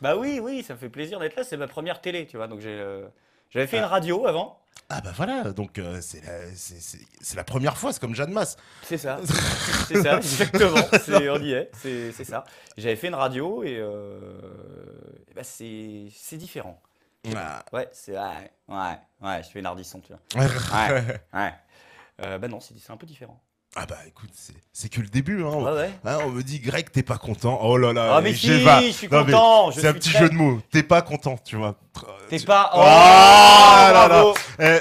Bah oui, oui, ça me fait plaisir d'être là. C'est ma première télé, tu vois. Donc j'ai, euh, j'avais fait ah. une radio avant. Ah bah voilà, donc euh, c'est la, c'est- c'est- la première fois, c'est comme Jeanne Masse. C'est ça. C'est ça, exactement. C'est, on y est. C'est, c'est ça. J'avais fait une radio et, euh, bah, c'est, c'est différent. Ah. Ouais, c'est ouais, ouais, Je fais une hardisson, tu vois. Ouais, ouais. bah non, c'est, c'est un peu différent. Ah bah écoute, c'est que le début. Hein. hein. on me dit Greg, t'es pas content. Oh là là. Ah mais si, je suis content. C'est un petit jeu de mots. T'es pas content, tu vois. T'es pas. Ah oh, là là.